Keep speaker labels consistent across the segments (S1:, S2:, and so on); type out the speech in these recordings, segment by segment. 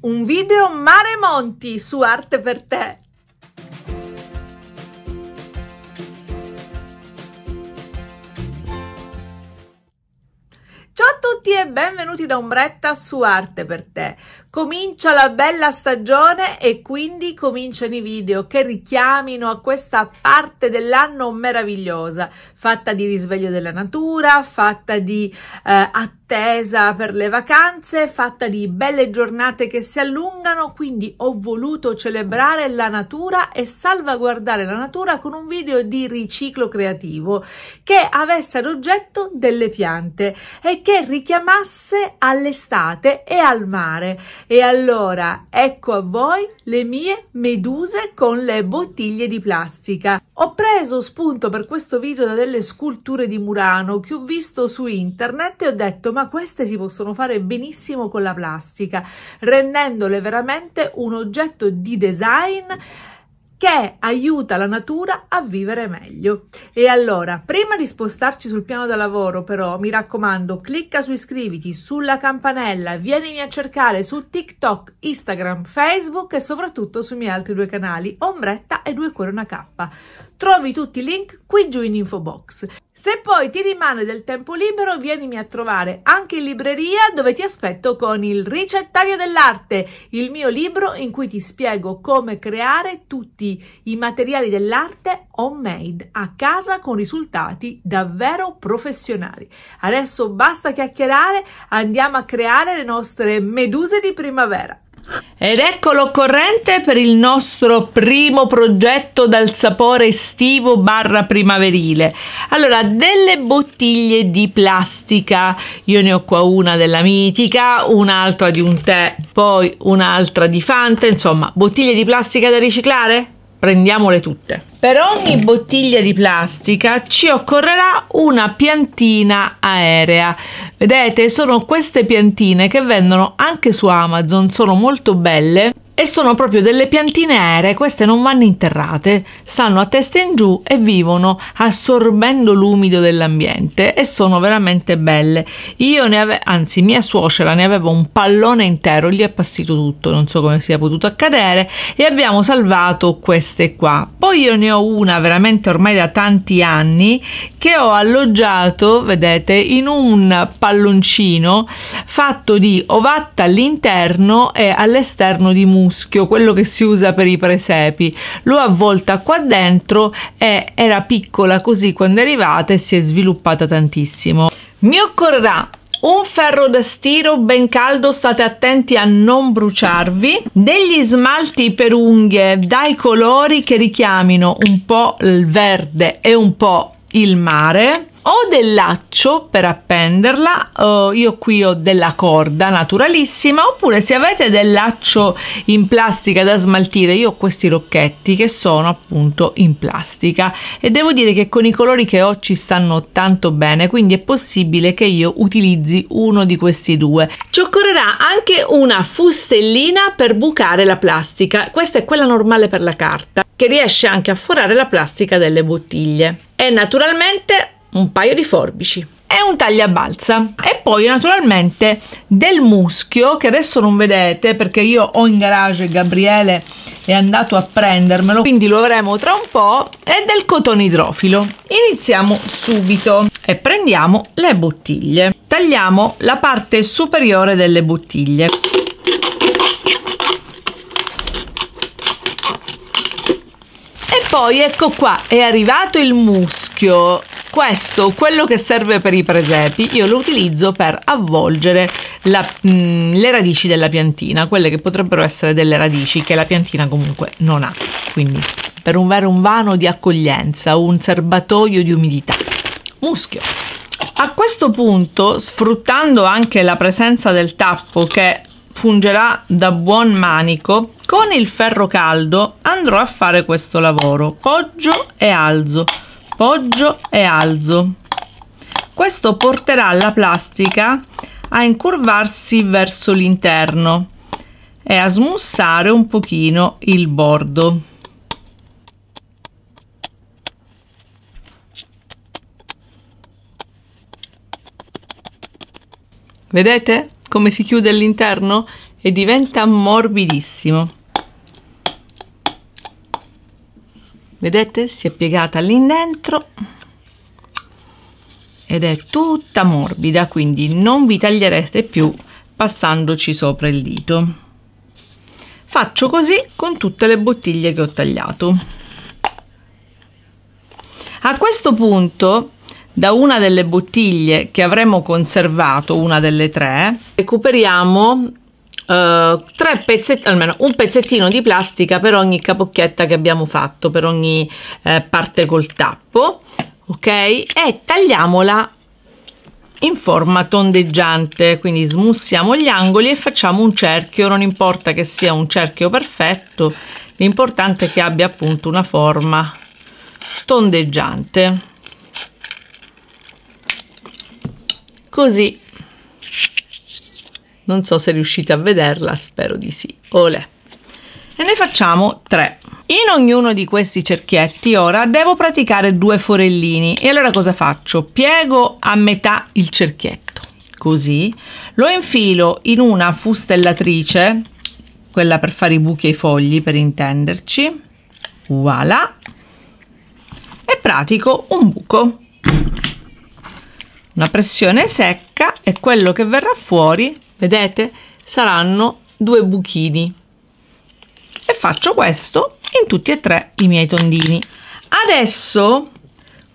S1: Un video Mare Monti su Arte per te. Ciao a tutti e benvenuti da Ombretta su Arte per te. Comincia la bella stagione e quindi cominciano i video che richiamino a questa parte dell'anno meravigliosa, fatta di risveglio della natura, fatta di eh, attesa per le vacanze, fatta di belle giornate che si allungano, quindi ho voluto celebrare la natura e salvaguardare la natura con un video di riciclo creativo che avesse ad oggetto delle piante e che richiamasse all'estate e al mare e allora ecco a voi le mie meduse con le bottiglie di plastica. Ho preso spunto per questo video da delle sculture di Murano che ho visto su internet e ho detto ma queste si possono fare benissimo con la plastica rendendole veramente un oggetto di design che aiuta la natura a vivere meglio. E allora, prima di spostarci sul piano da lavoro, però, mi raccomando, clicca su iscriviti, sulla campanella, vienimi a cercare su TikTok, Instagram, Facebook e soprattutto sui miei altri due canali, Ombretta e Due Cuore una K. Trovi tutti i link qui giù in info box. Se poi ti rimane del tempo libero, vienimi a trovare anche in libreria dove ti aspetto con il Ricettario dell'arte, il mio libro in cui ti spiego come creare tutti i materiali dell'arte homemade a casa con risultati davvero professionali. Adesso basta chiacchierare, andiamo a creare le nostre meduse di primavera. Ed ecco l'occorrente per il nostro primo progetto dal sapore estivo barra primaverile. Allora, delle bottiglie di plastica. Io ne ho qua una della Mitica, un'altra di un tè, poi un'altra di Fanta. Insomma, bottiglie di plastica da riciclare? prendiamole tutte. Per ogni bottiglia di plastica ci occorrerà una piantina aerea. Vedete, sono queste piantine che vendono anche su Amazon, sono molto belle e sono proprio delle piantine aeree, queste non vanno interrate, stanno a testa in giù e vivono assorbendo l'umido dell'ambiente e sono veramente belle. Io ne avevo, anzi mia suocera ne aveva un pallone intero, gli è passito tutto, non so come sia potuto accadere e abbiamo salvato queste qua. Poi io ne ho una veramente ormai da tanti anni che ho alloggiato, vedete, in un palloncino fatto di ovatta all'interno e all'esterno di muro muschio, quello che si usa per i presepi, l'ho avvolta qua dentro e era piccola così quando è arrivata e si è sviluppata tantissimo. Mi occorrerà un ferro da stiro ben caldo, state attenti a non bruciarvi, degli smalti per unghie dai colori che richiamino un po' il verde e un po' il mare, o del laccio per appenderla, uh, io qui ho della corda naturalissima, oppure se avete del laccio in plastica da smaltire, io ho questi rocchetti che sono appunto in plastica e devo dire che con i colori che ho ci stanno tanto bene, quindi è possibile che io utilizzi uno di questi due. Ci occorrerà anche una fustellina per bucare la plastica, questa è quella normale per la carta, che riesce anche a forare la plastica delle bottiglie. E naturalmente un paio di forbici e un tagliabalza e poi naturalmente del muschio che adesso non vedete perché io ho in garage Gabriele è andato a prendermelo quindi lo avremo tra un po' e del cotone idrofilo iniziamo subito e prendiamo le bottiglie tagliamo la parte superiore delle bottiglie e poi ecco qua è arrivato il muschio questo, quello che serve per i presepi, io lo utilizzo per avvolgere la, mh, mm, le radici della piantina, quelle che potrebbero essere delle radici che la piantina comunque non ha. Quindi per un vero un vano di accoglienza, un serbatoio di umidità. Muschio. A questo punto, sfruttando anche la presenza del tappo che fungerà da buon manico, con il ferro caldo andrò a fare questo lavoro. Poggio e alzo poggio e alzo. Questo porterà la plastica a incurvarsi verso l'interno e a smussare un pochino il bordo. Vedete come si chiude all'interno? E diventa morbidissimo. vedete si è piegata all'indentro ed è tutta morbida quindi non vi taglierete più passandoci sopra il dito faccio così con tutte le bottiglie che ho tagliato a questo punto da una delle bottiglie che avremo conservato una delle tre recuperiamo uh, tre pezzetti almeno un pezzettino di plastica per ogni capocchietta che abbiamo fatto, per ogni eh, parte col tappo, ok? E tagliamola in forma tondeggiante, quindi smussiamo gli angoli e facciamo un cerchio, non importa che sia un cerchio perfetto, l'importante è che abbia appunto una forma tondeggiante. Così non so se riuscite a vederla, spero di sì. Olè. E ne facciamo tre. In ognuno di questi cerchietti ora devo praticare due forellini e allora cosa faccio? Piego a metà il cerchietto, così, lo infilo in una fustellatrice, quella per fare i buchi ai fogli per intenderci, voilà, e pratico un buco. Una pressione secca e quello che verrà fuori vedete saranno due buchini e faccio questo in tutti e tre i miei tondini adesso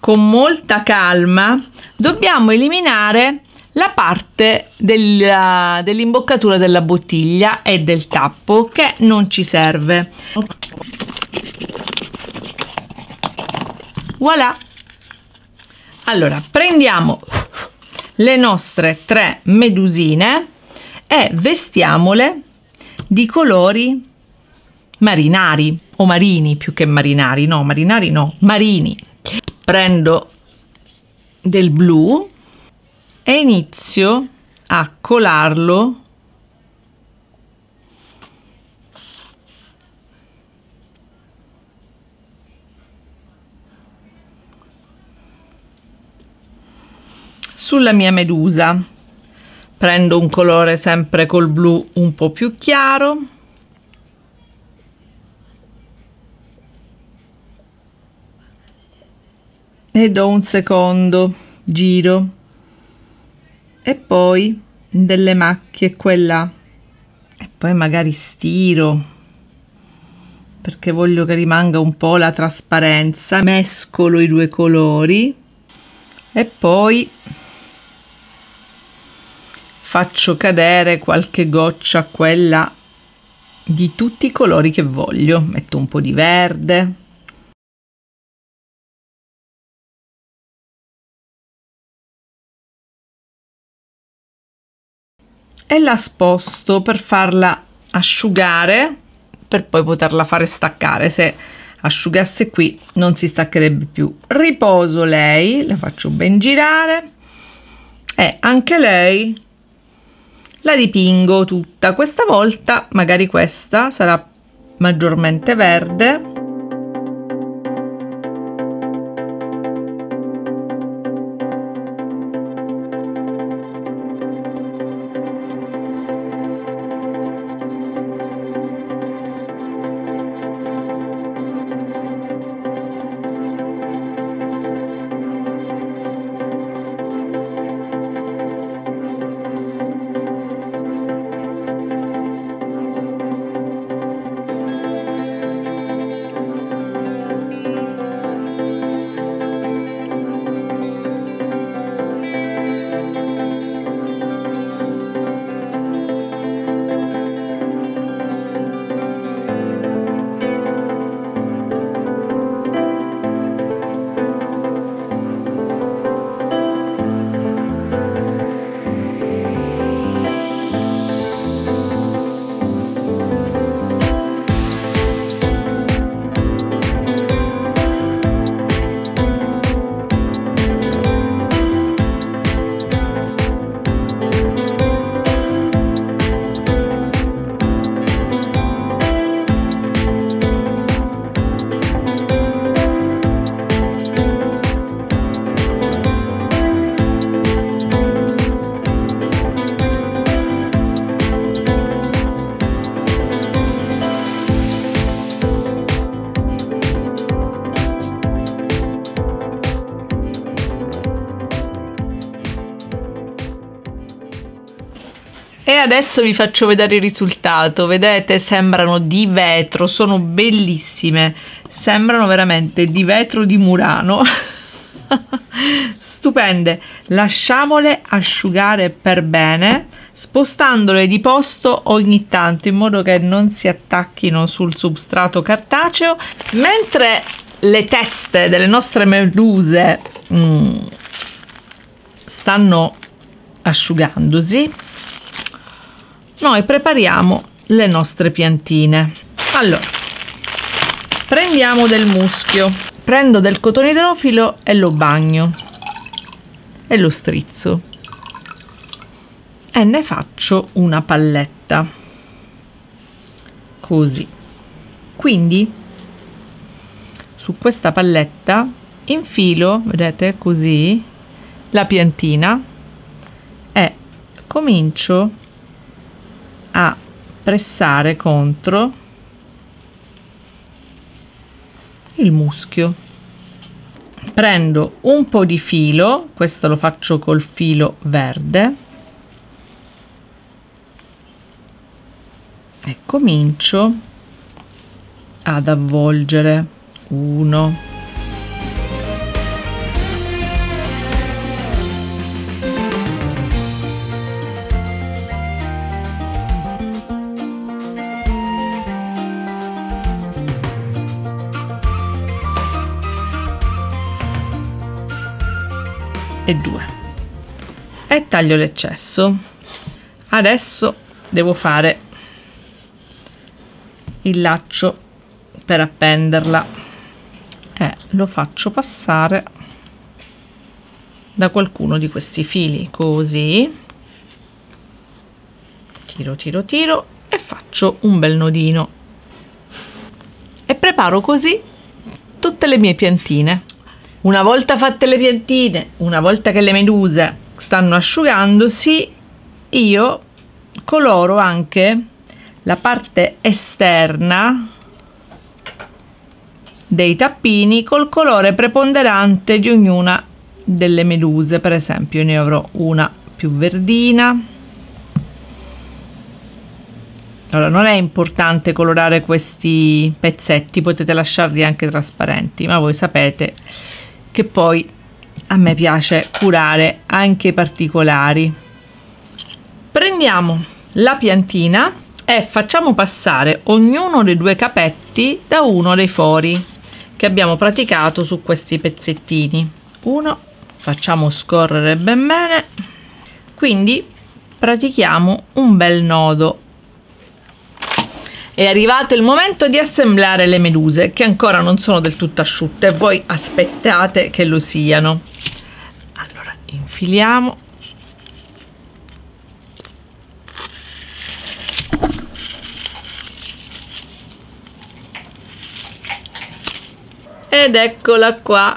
S1: con molta calma dobbiamo eliminare la parte della, dell'imboccatura della bottiglia e del tappo che non ci serve voilà allora prendiamo le nostre tre medusine e vestiamole di colori marinari o marini più che marinari, no, marinari no, marini. Prendo del blu e inizio a colarlo sulla mia medusa prendo un colore sempre col blu un po' più chiaro e do un secondo giro e poi delle macchie quella e poi magari stiro perché voglio che rimanga un po' la trasparenza mescolo i due colori e poi faccio cadere qualche goccia quella di tutti i colori che voglio metto un po di verde e la sposto per farla asciugare per poi poterla fare staccare se asciugasse qui non si staccherebbe più riposo lei la faccio ben girare e anche lei la dipingo tutta questa volta magari questa sarà maggiormente verde adesso vi faccio vedere il risultato. Vedete, sembrano di vetro, sono bellissime. Sembrano veramente di vetro di Murano. Stupende. Lasciamole asciugare per bene, spostandole di posto ogni tanto in modo che non si attacchino sul substrato cartaceo. Mentre le teste delle nostre meduse mm, stanno asciugandosi noi prepariamo le nostre piantine. Allora, prendiamo del muschio, prendo del cotone idrofilo e lo bagno e lo strizzo e ne faccio una palletta così quindi su questa palletta infilo vedete così la piantina e comincio a pressare contro il muschio prendo un po di filo questo lo faccio col filo verde e comincio ad avvolgere uno e 2 e taglio l'eccesso adesso devo fare il laccio per appenderla e lo faccio passare da qualcuno di questi fili così tiro tiro tiro e faccio un bel nodino e preparo così tutte le mie piantine una volta fatte le piantine, una volta che le meduse stanno asciugandosi, io coloro anche la parte esterna dei tappini col colore preponderante di ognuna delle meduse, per esempio ne avrò una più verdina. Allora, non è importante colorare questi pezzetti, potete lasciarli anche trasparenti, ma voi sapete che poi a me piace curare anche i particolari. Prendiamo la piantina e facciamo passare ognuno dei due capetti da uno dei fori che abbiamo praticato su questi pezzettini. Uno, facciamo scorrere ben bene, quindi pratichiamo un bel nodo è arrivato il momento di assemblare le meduse, che ancora non sono del tutto asciutte, e voi aspettate che lo siano. Allora, infiliamo. Ed eccola qua,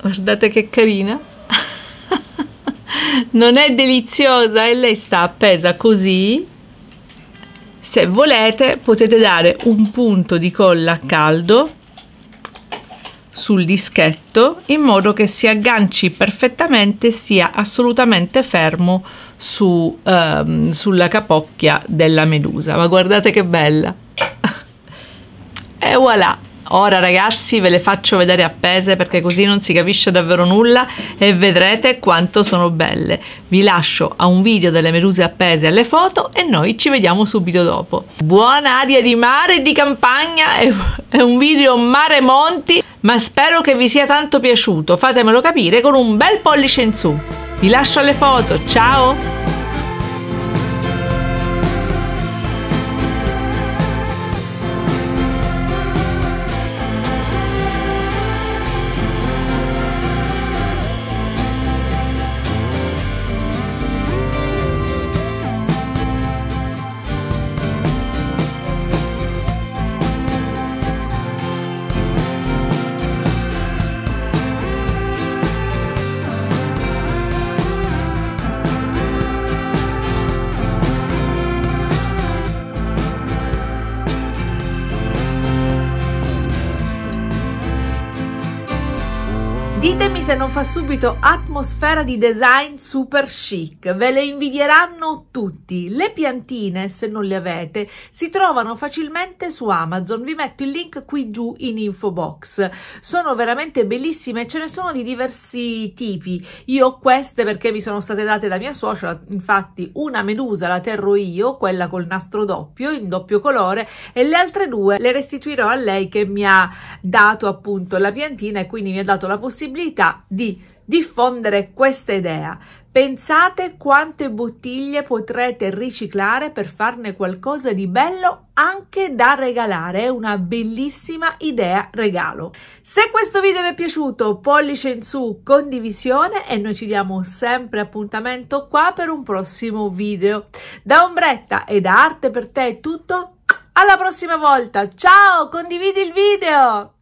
S1: guardate che carina non è deliziosa e lei sta appesa così se volete potete dare un punto di colla a caldo sul dischetto in modo che si agganci perfettamente sia assolutamente fermo su, ehm, sulla capocchia della medusa ma guardate che bella e voilà Ora ragazzi ve le faccio vedere appese perché così non si capisce davvero nulla e vedrete quanto sono belle. Vi lascio a un video delle meruse appese alle foto e noi ci vediamo subito dopo. Buona aria di mare e di campagna, è un video mare monti, ma spero che vi sia tanto piaciuto, fatemelo capire con un bel pollice in su. Vi lascio alle foto, ciao! Ditemi se non fa subito atmosfera di design super chic, ve le invidieranno tutti. Le piantine, se non le avete, si trovano facilmente su Amazon, vi metto il link qui giù in info box. Sono veramente bellissime, e ce ne sono di diversi tipi. Io ho queste perché mi sono state date da mia suocera, infatti una medusa la terrò io, quella col nastro doppio, in doppio colore, e le altre due le restituirò a lei che mi ha dato appunto la piantina e quindi mi ha dato la possibilità possibilità di diffondere questa idea. Pensate quante bottiglie potrete riciclare per farne qualcosa di bello anche da regalare, è una bellissima idea regalo. Se questo video vi è piaciuto, pollice in su, condivisione e noi ci diamo sempre appuntamento qua per un prossimo video. Da Ombretta e da Arte per te è tutto, alla prossima volta, ciao, condividi il video!